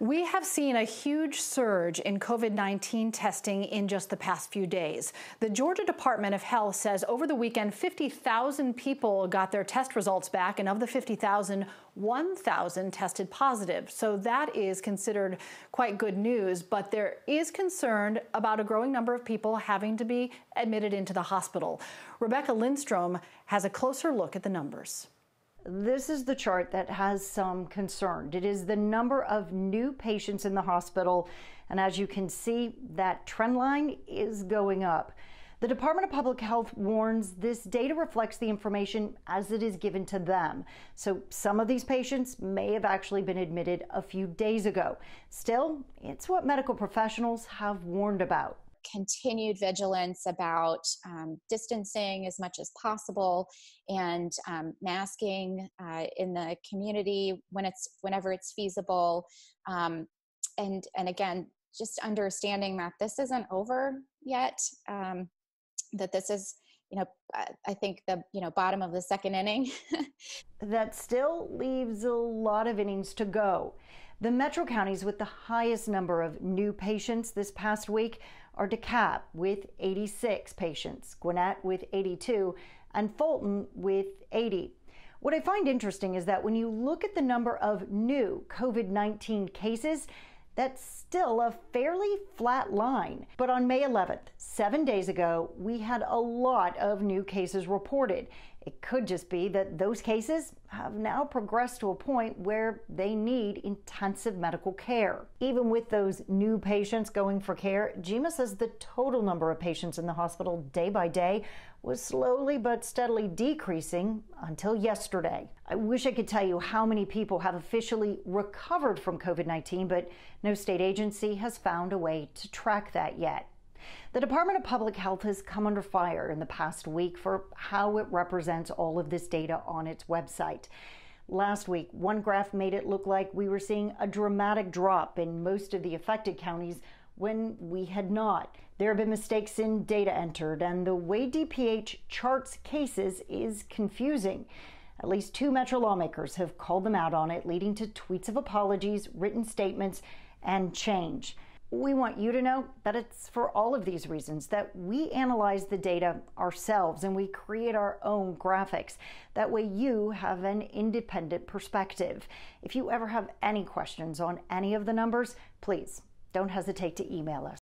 We have seen a huge surge in COVID 19 testing in just the past few days. The Georgia Department of Health says over the weekend, 50,000 people got their test results back, and of the 50,000, 1,000 tested positive. So that is considered quite good news, but there is concern about a growing number of people having to be admitted into the hospital. Rebecca Lindstrom has a closer look at the numbers this is the chart that has some concern. It is the number of new patients in the hospital, and as you can see, that trend line is going up. The Department of Public Health warns this data reflects the information as it is given to them. So some of these patients may have actually been admitted a few days ago. Still, it's what medical professionals have warned about continued vigilance about um, distancing as much as possible and um, masking uh, in the community when it's whenever it's feasible. Um, and and again, just understanding that this isn't over yet. Um, that this is you know, I think the you know bottom of the second inning. that still leaves a lot of innings to go. The metro counties with the highest number of new patients this past week are DeKalb with 86 patients, Gwinnett with 82, and Fulton with 80. What I find interesting is that when you look at the number of new COVID 19 cases, that's still a fairly flat line. But on May 11th, seven days ago, we had a lot of new cases reported, it could just be that those cases have now progressed to a point where they need intensive medical care. Even with those new patients going for care, Jima says the total number of patients in the hospital day by day was slowly but steadily decreasing until yesterday. I wish I could tell you how many people have officially recovered from COVID 19, but no state agency has found a way to track that yet. The Department of Public Health has come under fire in the past week for how it represents all of this data on its website. Last week, one graph made it look like we were seeing a dramatic drop in most of the affected counties when we had not. There have been mistakes in data entered, and the way DPH charts cases is confusing. At least two Metro lawmakers have called them out on it, leading to tweets of apologies, written statements, and change. We want you to know that it's for all of these reasons that we analyze the data ourselves and we create our own graphics. That way you have an independent perspective. If you ever have any questions on any of the numbers, please don't hesitate to email us.